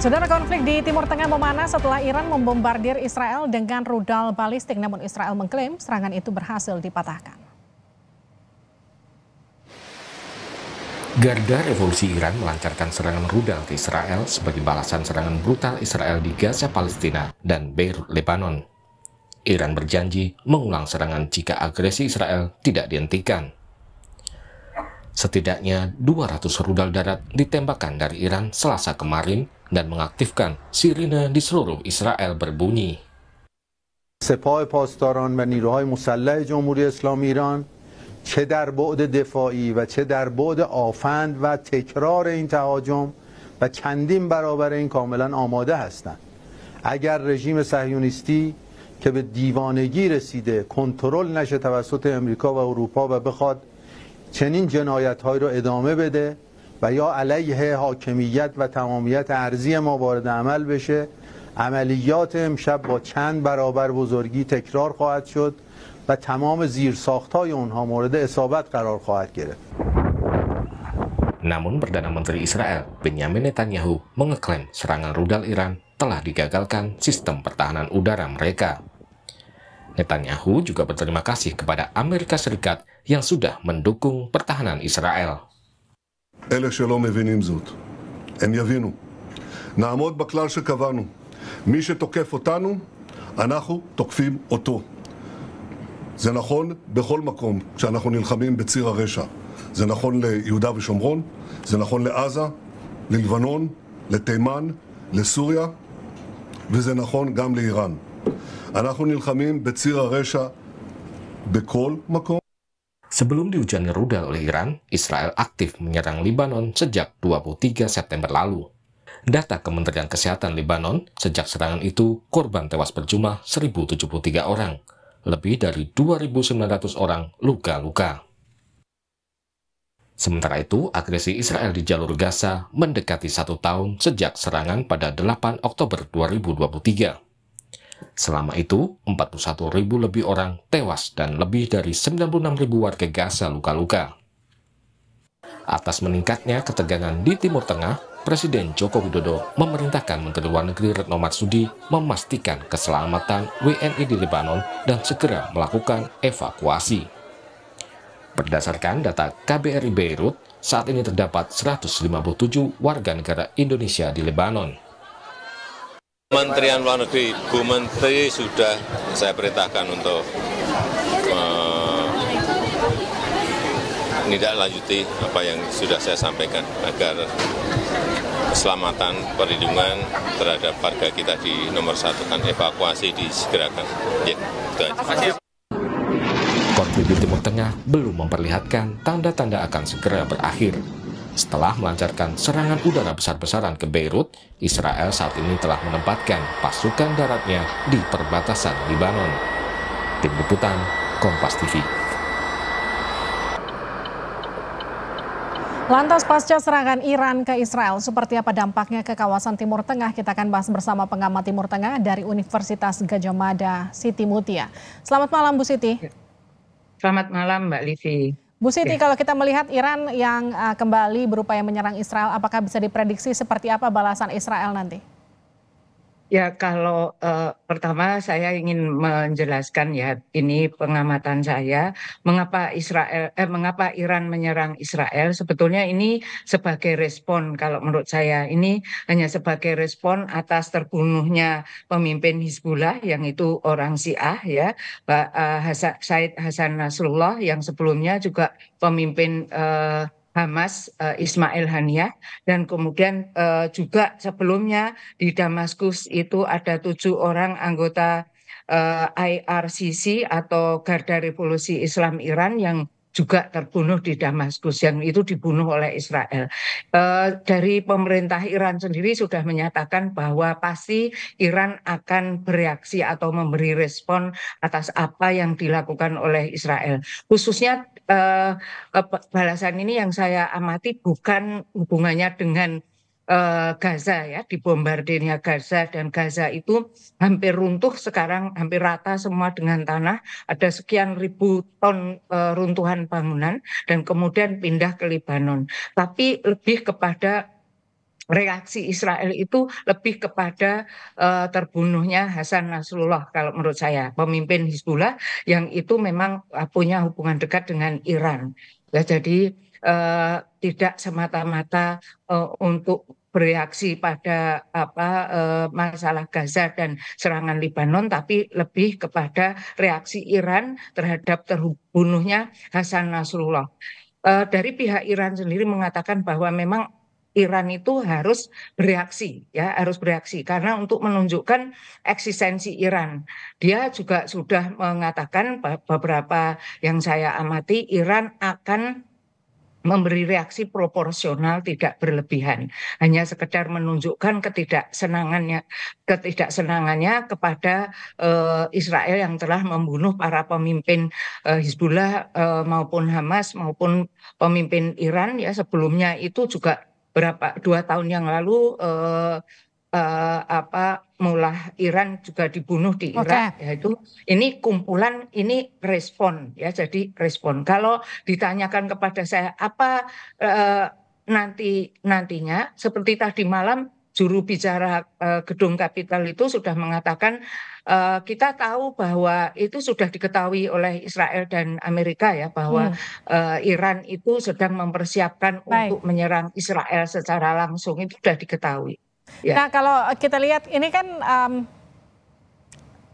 Saudara konflik di Timur Tengah memanas setelah Iran membombardir Israel dengan rudal balistik namun Israel mengklaim serangan itu berhasil dipatahkan. Garda Revolusi Iran melancarkan serangan rudal ke Israel sebagai balasan serangan brutal Israel di Gaza, Palestina, dan Beirut, Lebanon. Iran berjanji mengulang serangan jika agresi Israel tidak dihentikan. Setidaknya 200 rudal darat ditembakkan dari Iran selasa kemarin dan mengaktifkan sirine di seluruh Israel berbunyi. سپاه پاسداران و نیروهای مسلح جمهوری اسلامی ایران چه در بعد دفاعی و چه در بعد آفند و تکرار این تهاجم و چندین برابر این کاملا آماده هستند اگر رژیم صهیونیستی که به دیوانگی رسیده کنترل نشه توسط امریکا و اروپا و بخواد چنین جنایت های رو ادامه بده و یا علیه حاکمیت و تمامیت ارزی ما وارد عمل بشه عملیات امشب با چند برابر بزرگی تکرار خواهد شد و تمام زیرساخت های اونها مورد اصابت قرار خواهد گرفت Namun Perdana Menteri Israel بنیامین Netanyahu mengeklaim serangan rudal Iran telah digagalkan sistem pertahanan udara mereka. Netanyahu juga berterima kasih kepada Amerika Serikat yang sudah mendukung pertahanan Israel. אלה שלא מבינים זאת, הם יבינו. נעמוד בכלל שקבענו. מי שתוקף אותנו, אנחנו תוקפים אותו. זה נכון בכל מקום כשאנחנו נלחמים בציר הרשע. זה נכון ליהודה ושומרון, זה נכון לעזה, ללבנון, לתימן, לסוריה, וזה נכון גם לאיראן. אנחנו נלחמים בציר הרשע בכל מקום. Sebelum dihujani rudal oleh Iran, Israel aktif menyerang Lebanon sejak 23 September lalu. Data Kementerian Kesehatan Lebanon sejak serangan itu korban tewas berjumlah 1.073 orang. Lebih dari 2.900 orang luka-luka. Sementara itu, agresi Israel di jalur Gaza mendekati satu tahun sejak serangan pada 8 Oktober 2023. Selama itu, 41 ribu lebih orang tewas dan lebih dari 96 ribu warga Gaza luka-luka. Atas meningkatnya ketegangan di Timur Tengah, Presiden Joko Widodo memerintahkan Menteri Luar Negeri Retno Marsudi memastikan keselamatan WNI di Lebanon dan segera melakukan evakuasi. Berdasarkan data KBRI Beirut, saat ini terdapat 157 warga negara Indonesia di Lebanon. Kementerian Luar Negeri, Bu Menteri sudah saya perintahkan untuk eh, menindaklanjuti lanjuti apa yang sudah saya sampaikan agar keselamatan perlindungan terhadap warga kita di nomor satu kan evakuasi disegerakan. Ya, itu aja. Konflik di Timur Tengah belum memperlihatkan tanda-tanda akan segera berakhir. Setelah melancarkan serangan udara besar-besaran ke Beirut, Israel saat ini telah menempatkan pasukan daratnya di perbatasan Libanon. Tim Liputan, Kompas TV. Lantas pasca serangan Iran ke Israel, seperti apa dampaknya ke kawasan Timur Tengah? Kita akan bahas bersama pengamat Timur Tengah dari Universitas Gajah Mada, Siti Mutia. Selamat malam Bu Siti. Selamat malam Mbak Livi. Bu Siti, ya. kalau kita melihat Iran yang eh, kembali berupaya menyerang Israel, apakah bisa diprediksi seperti apa balasan Israel nanti? Ya kalau uh, pertama saya ingin menjelaskan ya ini pengamatan saya mengapa Israel eh, mengapa Iran menyerang Israel sebetulnya ini sebagai respon kalau menurut saya ini hanya sebagai respon atas terbunuhnya pemimpin Hizbullah yang itu orang Syiah ya Pak uh, eh, Hasan, Said Hasan Nasrullah yang sebelumnya juga pemimpin uh, Hamas uh, Ismail Hania dan kemudian uh, juga sebelumnya di Damaskus itu ada tujuh orang anggota uh, eh, IRCC atau Garda Revolusi Islam Iran yang juga terbunuh di Damaskus yang itu dibunuh oleh Israel. Uh, dari pemerintah Iran sendiri sudah menyatakan bahwa pasti Iran akan bereaksi atau memberi respon atas apa yang dilakukan oleh Israel. Khususnya uh, balasan ini yang saya amati bukan hubungannya dengan uh, Gaza ya, dibombardirnya Gaza dan Gaza itu hampir runtuh sekarang hampir rata semua dengan tanah, ada sekian ribu ton uh, runtuhan bangunan dan kemudian pindah ke Lebanon. Tapi lebih kepada reaksi Israel itu lebih kepada uh, terbunuhnya Hasan Nasrullah kalau menurut saya pemimpin Hizbullah yang itu memang eh, punya hubungan dekat dengan Iran. Ya, jadi uh, tidak semata-mata uh, untuk bereaksi pada apa uh, masalah Gaza dan serangan Lebanon tapi lebih kepada reaksi Iran terhadap terbunuhnya Hasan Nasrullah. Uh, dari pihak Iran sendiri mengatakan bahwa memang Iran itu harus bereaksi ya harus bereaksi karena untuk menunjukkan eksistensi Iran dia juga sudah mengatakan beberapa yang saya amati Iran akan memberi reaksi proporsional tidak berlebihan hanya sekedar menunjukkan ketidaksenangannya ketidaksenangannya kepada uh, Israel yang telah membunuh para pemimpin uh, Hizbullah uh, maupun Hamas maupun pemimpin Iran ya sebelumnya itu juga berapa dua tahun yang lalu uh, uh, apa mullah Iran juga dibunuh di Irak okay. yaitu ini kumpulan ini respon ya jadi respon kalau ditanyakan kepada saya apa uh, nanti nantinya seperti tadi malam juru bicara uh, gedung kapital itu sudah mengatakan uh, kita tahu bahwa itu sudah diketahui oleh Israel dan Amerika ya bahwa hmm. uh, Iran itu sedang mempersiapkan Baik. untuk menyerang Israel secara langsung itu sudah diketahui. Ya. Nah kalau kita lihat ini kan um,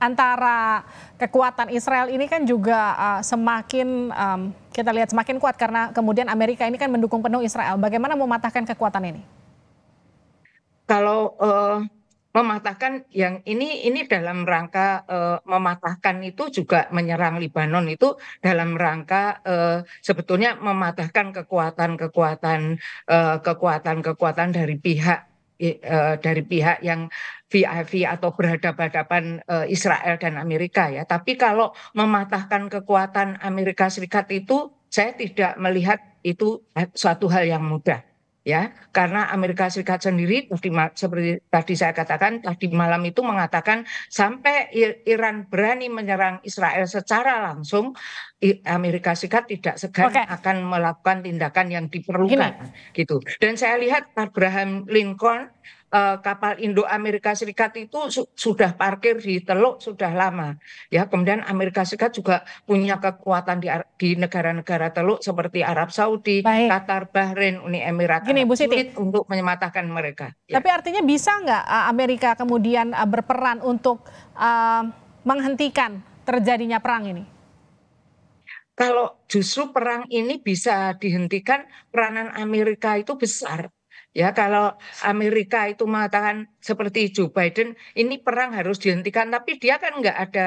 antara kekuatan Israel ini kan juga uh, semakin um, kita lihat semakin kuat karena kemudian Amerika ini kan mendukung penuh Israel. Bagaimana mematahkan kekuatan ini? kalau eh, mematahkan yang ini ini dalam rangka uh, mematahkan itu juga menyerang Lebanon itu dalam rangka uh, sebetulnya mematahkan kekuatan-kekuatan kekuatan kekuatan-kekuatan dari pihak dari pihak yang VIV atau berhadapan-hadapan Israel dan Amerika ya. Tapi kalau mematahkan kekuatan Amerika Serikat itu saya tidak melihat itu suatu hal yang mudah ya karena Amerika Serikat sendiri seperti tadi saya katakan tadi malam itu mengatakan sampai Iran berani menyerang Israel secara langsung Amerika Serikat tidak segan okay. akan melakukan tindakan yang diperlukan Gini. gitu dan saya lihat Abraham Lincoln Eh, kapal Indo Amerika Serikat itu su sudah parkir di Teluk sudah lama ya kemudian Amerika Serikat juga punya kekuatan di negara-negara Teluk seperti Arab Saudi, Baik. Qatar, Bahrain, Uni Emirat Gini, Arab Bu Siti. untuk menyematkan mereka. Ya. Tapi artinya bisa nggak eh, Amerika kemudian eh, berperan untuk uh, menghentikan terjadinya perang ini? Kalau justru perang ini bisa dihentikan, peranan Amerika itu besar Ya kalau Amerika itu mengatakan seperti Joe Biden, ini perang harus dihentikan, tapi dia kan nggak ada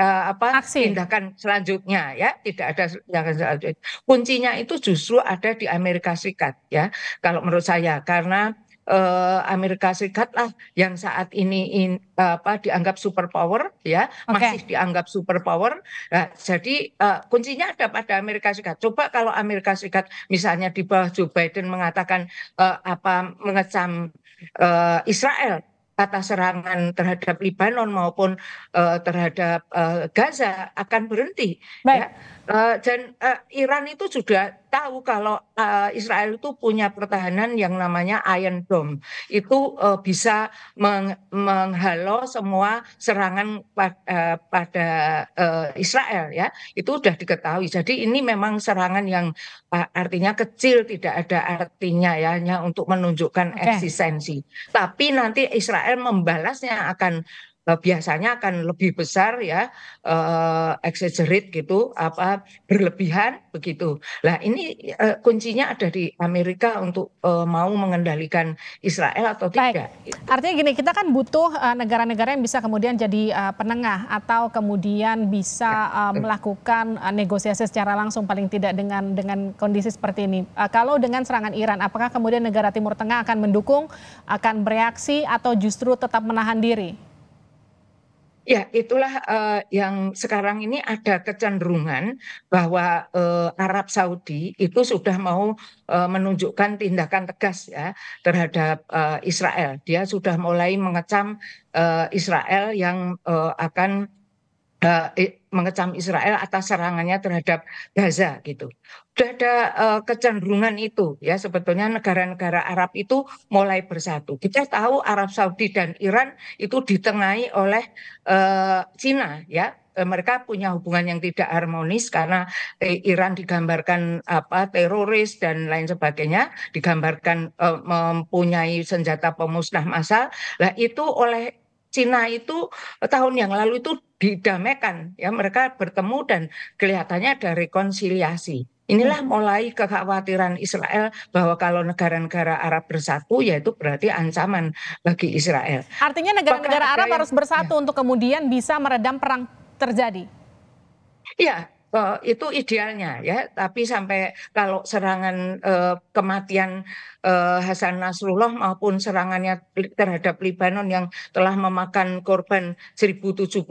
uh, apa Aksi. tindakan selanjutnya, ya tidak ada tindakan selanjutnya. Kuncinya itu justru ada di Amerika Serikat, ya kalau menurut saya karena Eh, Amerika Serikat lah yang saat ini in, apa dianggap superpower ya okay. masih dianggap superpower nah, jadi uh, kuncinya ada pada Amerika Serikat coba kalau Amerika Serikat misalnya di bawah Joe Biden mengatakan uh, apa mengecam uh, Israel kata serangan terhadap Lebanon maupun uh, terhadap uh, Gaza akan berhenti ya Eh, dan eh, Iran itu sudah tahu kalau uh, Israel itu punya pertahanan yang namanya Iron Dome. Itu uh, bisa meng menghalau semua serangan pad uh, pada uh, Israel ya. Itu sudah diketahui. Jadi ini memang serangan yang uh, artinya kecil tidak ada artinya ya hanya untuk menunjukkan okay. eksistensi. Tapi nanti Israel membalasnya akan Eh, biasanya akan lebih besar ya uh, exaggerate gitu apa berlebihan begitu. Nah, ini uh, kuncinya ada di Amerika untuk uh, mau mengendalikan Israel atau tidak. Baik. Artinya gini, kita kan butuh negara-negara uh, yang bisa kemudian jadi uh, penengah atau kemudian bisa uh, melakukan uh, negosiasi secara langsung paling tidak dengan dengan kondisi seperti ini. Uh, kalau dengan serangan Iran, apakah kemudian negara Timur Tengah akan mendukung, akan bereaksi atau justru tetap menahan diri? Ya, itulah uh, yang sekarang ini ada kecenderungan bahwa uh, Arab Saudi itu sudah mau uh, menunjukkan tindakan tegas ya terhadap uh, Israel. Dia sudah mulai mengecam uh, Israel yang uh, akan uh, mengecam Israel atas serangannya terhadap Gaza gitu sudah ada uh, kecenderungan itu ya sebetulnya negara-negara Arab itu mulai bersatu. Kita tahu Arab Saudi dan Iran itu ditengahi oleh uh, Cina ya eh, mereka punya hubungan yang tidak harmonis karena Iran digambarkan apa teroris dan lain sebagainya, digambarkan uh, mempunyai senjata pemusnah massal. Lah itu oleh Cina itu eh, tahun yang lalu itu didamaikan ya mereka bertemu dan kelihatannya ada rekonsiliasi. Inilah hmm. mulai kekhawatiran Israel bahwa kalau negara-negara Arab bersatu yaitu berarti ancaman bagi Israel. Artinya negara-negara Arab harus bersatu ya. untuk kemudian bisa meredam perang terjadi. Iya, Uh, itu idealnya ya tapi sampai kalau serangan uh, kematian uh, Hasan Nasrullah maupun serangannya terhadap Lebanon yang telah memakan korban 1073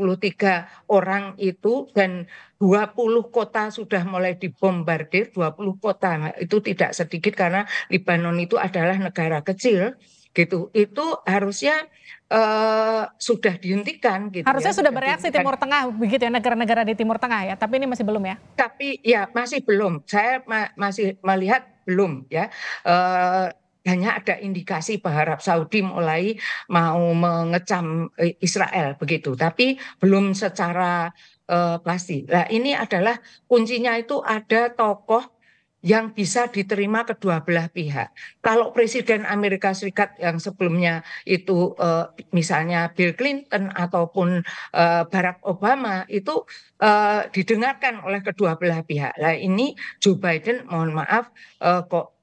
orang itu dan 20 kota sudah mulai dibombardir 20 kota itu tidak sedikit karena Lebanon itu adalah negara kecil gitu itu harusnya Eh, sudah dihentikan gitu ya, harusnya ya, sudah bereaksi Timur Tengah begitu ya negara-negara di Timur Tengah ya tapi ini masih belum ya tapi ya masih belum saya ma masih melihat belum ya uh, hanya ada indikasi berharap Saudi mulai mau mengecam eh, Israel begitu, tapi belum secara uh, pasti. Nah, ini adalah kuncinya itu ada tokoh yang bisa diterima kedua belah pihak. Kalau presiden Amerika Serikat yang sebelumnya itu uh, misalnya Bill Clinton ataupun uh, Barack Obama itu uh, didengarkan oleh kedua belah pihak. Nah ini Joe Biden mohon maaf kok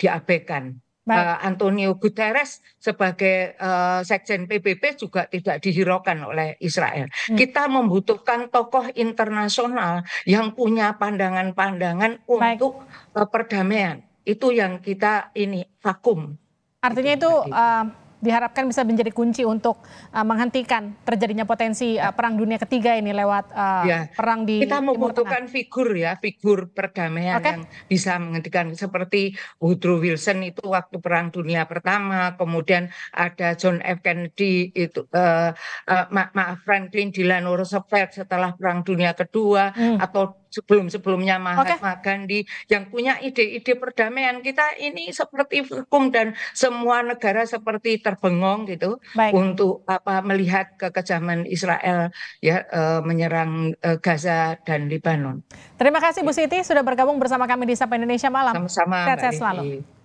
diabaikan. Eh, Antonio Guterres sebagai uh, sekjen PBB juga tidak dihiraukan oleh Israel. Hmm. Kita membutuhkan tokoh internasional yang punya pandangan-pandangan untuk uh, perdamaian. Itu yang kita ini vakum. Artinya itu, itu uh, diharapkan bisa menjadi kunci untuk uh, menghentikan terjadinya potensi uh, perang dunia ketiga ini lewat uh, ya. perang di kita membutuhkan figur ya figur perdamaian okay. yang bisa menghentikan seperti Woodrow Wilson itu waktu perang dunia pertama kemudian ada John F Kennedy itu uh, uh, ma maaf Franklin Delano Roosevelt setelah perang dunia kedua hmm. atau sebelum sebelumnya Mahatma okay. Makan di yang punya ide-ide perdamaian kita ini seperti hukum dan semua negara seperti terbengong gitu Baik. untuk apa melihat kekejaman Israel ya e, menyerang e, Gaza dan Lebanon. Terima kasih Bu iya. Siti sudah bergabung bersama kami di Sapa Indonesia malam. Sama-sama. Sehat-sehat selalu.